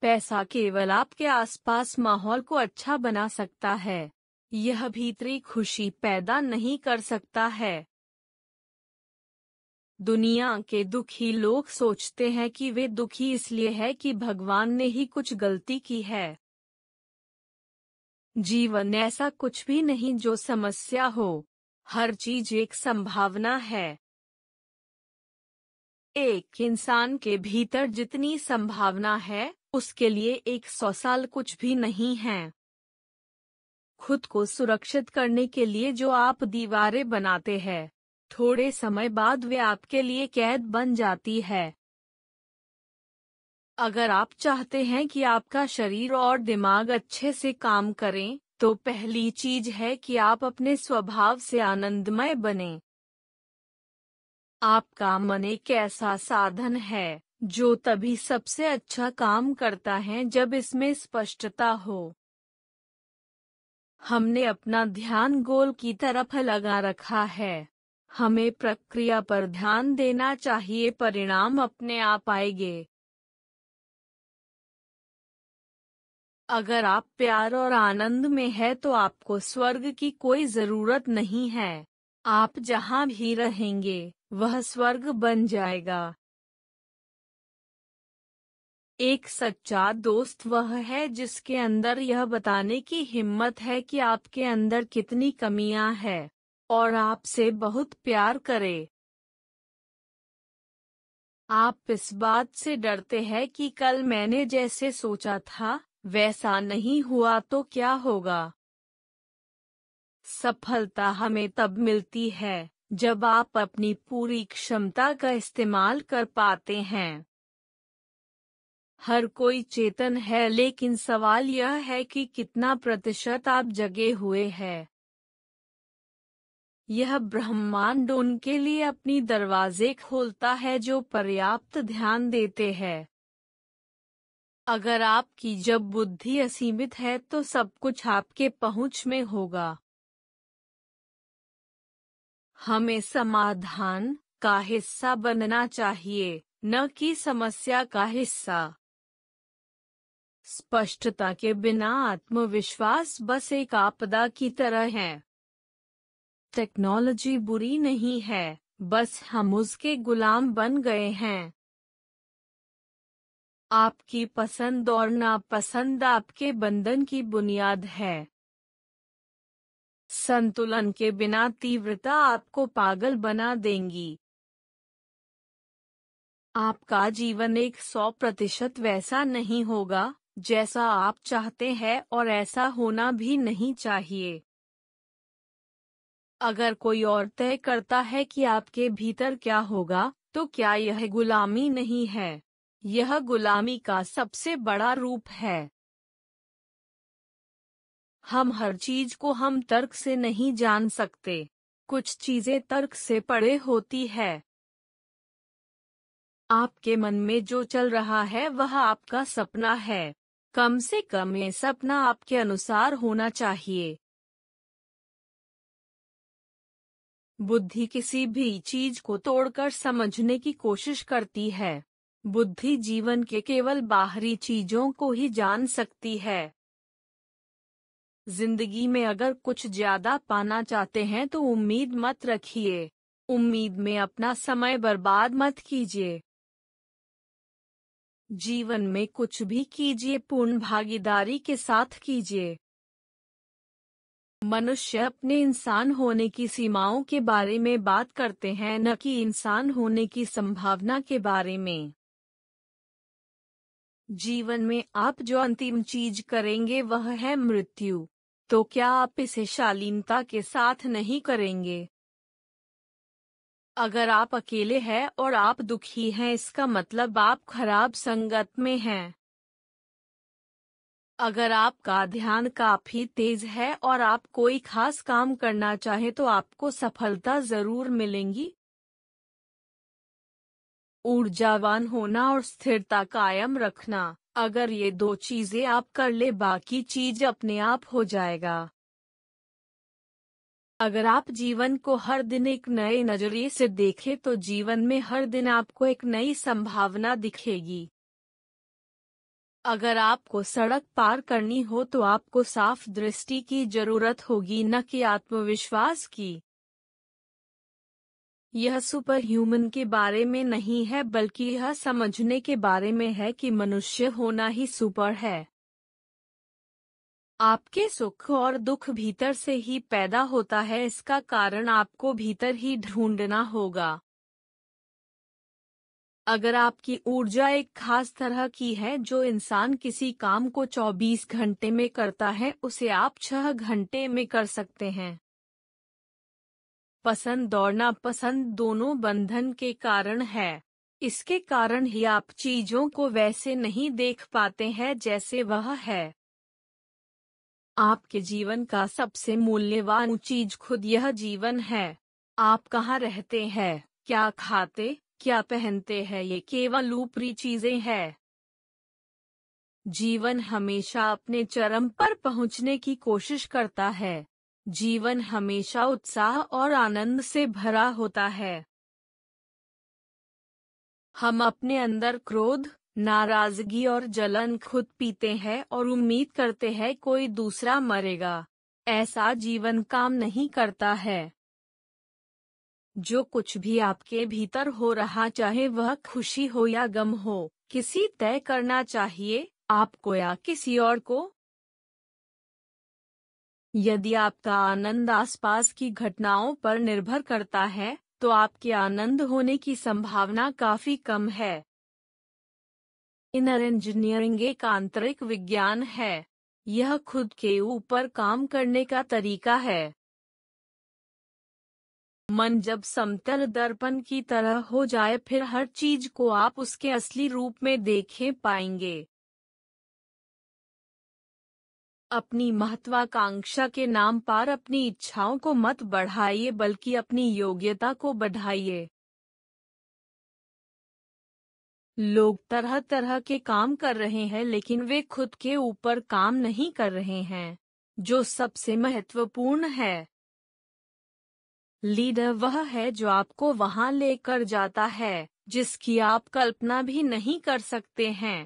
पैसा केवल आपके आसपास माहौल को अच्छा बना सकता है यह भीतरी खुशी पैदा नहीं कर सकता है दुनिया के दुखी लोग सोचते हैं कि वे दुखी इसलिए है कि भगवान ने ही कुछ गलती की है जीवन ऐसा कुछ भी नहीं जो समस्या हो हर चीज एक संभावना है एक इंसान के भीतर जितनी संभावना है उसके लिए एक सौ साल कुछ भी नहीं है खुद को सुरक्षित करने के लिए जो आप दीवारें बनाते हैं थोड़े समय बाद वे आपके लिए कैद बन जाती है अगर आप चाहते हैं कि आपका शरीर और दिमाग अच्छे से काम करें तो पहली चीज है कि आप अपने स्वभाव से आनंदमय बने आपका मन एक ऐसा साधन है जो तभी सबसे अच्छा काम करता है जब इसमें स्पष्टता हो हमने अपना ध्यान गोल की तरफ लगा रखा है हमें प्रक्रिया पर ध्यान देना चाहिए परिणाम अपने आप आएंगे अगर आप प्यार और आनंद में है तो आपको स्वर्ग की कोई जरूरत नहीं है आप जहां भी रहेंगे वह स्वर्ग बन जाएगा एक सच्चा दोस्त वह है जिसके अंदर यह बताने की हिम्मत है कि आपके अंदर कितनी कमियां हैं और आपसे बहुत प्यार करे आप इस बात से डरते हैं कि कल मैंने जैसे सोचा था वैसा नहीं हुआ तो क्या होगा सफलता हमें तब मिलती है जब आप अपनी पूरी क्षमता का इस्तेमाल कर पाते हैं हर कोई चेतन है लेकिन सवाल यह है कि कितना प्रतिशत आप जगे हुए हैं यह ब्रह्मांड उनके लिए अपनी दरवाजे खोलता है जो पर्याप्त ध्यान देते हैं अगर आपकी जब बुद्धि असीमित है तो सब कुछ आपके पहुंच में होगा हमें समाधान का हिस्सा बनना चाहिए न कि समस्या का हिस्सा स्पष्टता के बिना आत्मविश्वास बस एक आपदा की तरह है टेक्नोलॉजी बुरी नहीं है बस हम उसके गुलाम बन गए हैं आपकी पसंद और नापसंद आपके बंधन की बुनियाद है संतुलन के बिना तीव्रता आपको पागल बना देंगी आपका जीवन एक सौ प्रतिशत वैसा नहीं होगा जैसा आप चाहते हैं और ऐसा होना भी नहीं चाहिए अगर कोई और तय करता है कि आपके भीतर क्या होगा तो क्या यह गुलामी नहीं है यह गुलामी का सबसे बड़ा रूप है हम हर चीज को हम तर्क से नहीं जान सकते कुछ चीजें तर्क से पड़े होती है आपके मन में जो चल रहा है वह आपका सपना है कम से कम ये सपना आपके अनुसार होना चाहिए बुद्धि किसी भी चीज को तोड़कर समझने की कोशिश करती है बुद्धि जीवन के केवल बाहरी चीजों को ही जान सकती है जिंदगी में अगर कुछ ज्यादा पाना चाहते हैं तो उम्मीद मत रखिए उम्मीद में अपना समय बर्बाद मत कीजिए जीवन में कुछ भी कीजिए पूर्ण भागीदारी के साथ कीजिए मनुष्य अपने इंसान होने की सीमाओं के बारे में बात करते हैं न कि इंसान होने की संभावना के बारे में जीवन में आप जो अंतिम चीज करेंगे वह है मृत्यु तो क्या आप इसे शालीनता के साथ नहीं करेंगे अगर आप अकेले हैं और आप दुखी हैं इसका मतलब आप खराब संगत में हैं अगर आपका ध्यान काफी तेज है और आप कोई खास काम करना चाहे तो आपको सफलता जरूर मिलेंगी ऊर्जावान होना और स्थिरता कायम रखना अगर ये दो चीजें आप कर ले बाकी चीज अपने आप हो जाएगा अगर आप जीवन को हर दिन एक नए नजरिए से देखें तो जीवन में हर दिन आपको एक नई संभावना दिखेगी अगर आपको सड़क पार करनी हो तो आपको साफ दृष्टि की जरूरत होगी न कि आत्मविश्वास की यह सुपर ह्यूमन के बारे में नहीं है बल्कि यह समझने के बारे में है कि मनुष्य होना ही सुपर है आपके सुख और दुख भीतर से ही पैदा होता है इसका कारण आपको भीतर ही ढूंढना होगा अगर आपकी ऊर्जा एक खास तरह की है जो इंसान किसी काम को 24 घंटे में करता है उसे आप 6 घंटे में कर सकते हैं पसंद दौड़ना पसंद दोनों बंधन के कारण है इसके कारण ही आप चीजों को वैसे नहीं देख पाते हैं जैसे वह है आपके जीवन का सबसे मूल्यवान चीज खुद यह जीवन है आप कहाँ रहते हैं क्या खाते क्या पहनते हैं ये केवल ऊपरी चीजें हैं जीवन हमेशा अपने चरम पर पहुंचने की कोशिश करता है जीवन हमेशा उत्साह और आनंद से भरा होता है हम अपने अंदर क्रोध नाराजगी और जलन खुद पीते हैं और उम्मीद करते हैं कोई दूसरा मरेगा ऐसा जीवन काम नहीं करता है जो कुछ भी आपके भीतर हो रहा चाहे वह खुशी हो या गम हो किसी तय करना चाहिए आपको या किसी और को यदि आपका आनंद आसपास की घटनाओं पर निर्भर करता है तो आपके आनंद होने की संभावना काफी कम है इनर इंजीनियरिंग एक आंतरिक विज्ञान है यह खुद के ऊपर काम करने का तरीका है मन जब समतल दर्पण की तरह हो जाए फिर हर चीज को आप उसके असली रूप में देखे पाएंगे अपनी महत्वाकांक्षा के नाम पर अपनी इच्छाओं को मत बढ़ाइए बल्कि अपनी योग्यता को बढ़ाइए लोग तरह तरह के काम कर रहे हैं लेकिन वे खुद के ऊपर काम नहीं कर रहे हैं जो सबसे महत्वपूर्ण है लीडर वह है जो आपको वहां लेकर जाता है जिसकी आप कल्पना भी नहीं कर सकते हैं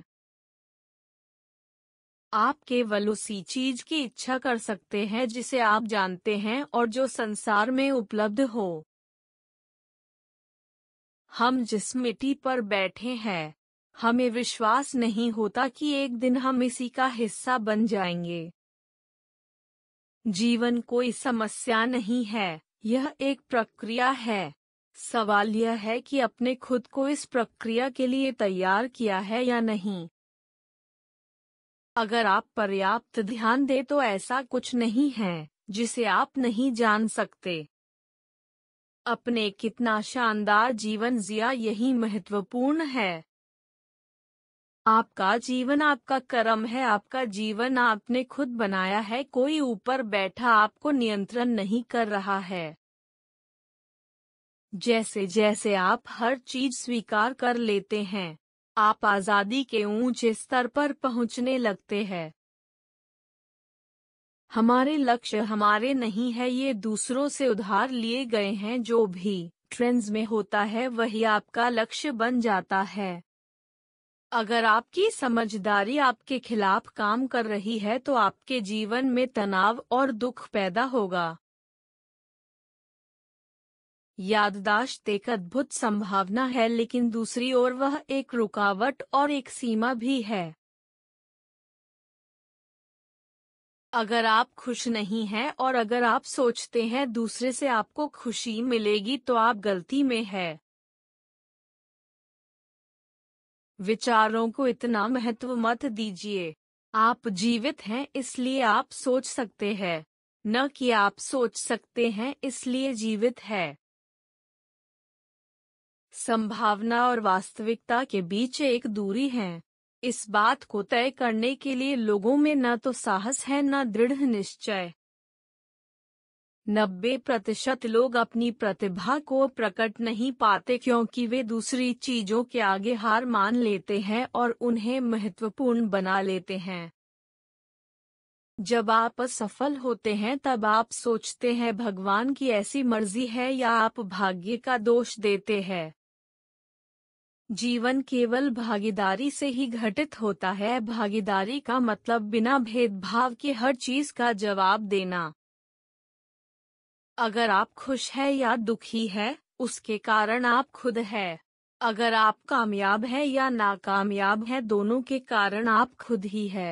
आप केवल उसी चीज की इच्छा कर सकते हैं जिसे आप जानते हैं और जो संसार में उपलब्ध हो हम जिस मिट्टी पर बैठे हैं हमें विश्वास नहीं होता कि एक दिन हम इसी का हिस्सा बन जाएंगे जीवन कोई समस्या नहीं है यह एक प्रक्रिया है सवाल यह है कि अपने खुद को इस प्रक्रिया के लिए तैयार किया है या नहीं अगर आप पर्याप्त ध्यान दें तो ऐसा कुछ नहीं है जिसे आप नहीं जान सकते अपने कितना शानदार जीवन जिया यही महत्वपूर्ण है आपका जीवन आपका कर्म है आपका जीवन आपने खुद बनाया है कोई ऊपर बैठा आपको नियंत्रण नहीं कर रहा है जैसे जैसे आप हर चीज स्वीकार कर लेते हैं आप आजादी के ऊंचे स्तर पर पहुंचने लगते हैं हमारे लक्ष्य हमारे नहीं है ये दूसरों से उधार लिए गए हैं जो भी ट्रेंड्स में होता है वही आपका लक्ष्य बन जाता है अगर आपकी समझदारी आपके खिलाफ काम कर रही है तो आपके जीवन में तनाव और दुख पैदा होगा याददाश्त एक अद्भुत संभावना है लेकिन दूसरी ओर वह एक रुकावट और एक सीमा भी है अगर आप खुश नहीं हैं और अगर आप सोचते हैं दूसरे से आपको खुशी मिलेगी तो आप गलती में है विचारों को इतना महत्व मत दीजिए आप जीवित हैं इसलिए आप सोच सकते हैं न कि आप सोच सकते हैं इसलिए जीवित है संभावना और वास्तविकता के बीच एक दूरी है इस बात को तय करने के लिए लोगों में न तो साहस है न दृढ़ निश्चय नब्बे प्रतिशत लोग अपनी प्रतिभा को प्रकट नहीं पाते क्योंकि वे दूसरी चीजों के आगे हार मान लेते हैं और उन्हें महत्वपूर्ण बना लेते हैं जब आप असफल होते हैं तब आप सोचते हैं भगवान की ऐसी मर्जी है या आप भाग्य का दोष देते हैं जीवन केवल भागीदारी से ही घटित होता है भागीदारी का मतलब बिना भेदभाव के हर चीज का जवाब देना अगर आप खुश है या दुखी है उसके कारण आप खुद है अगर आप कामयाब है या नाकामयाब है दोनों के कारण आप खुद ही है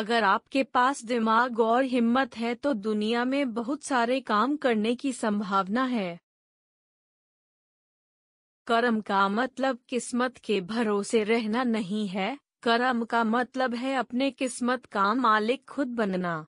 अगर आपके पास दिमाग और हिम्मत है तो दुनिया में बहुत सारे काम करने की संभावना है कर्म का मतलब किस्मत के भरोसे रहना नहीं है कर्म का मतलब है अपने किस्मत का मालिक खुद बनना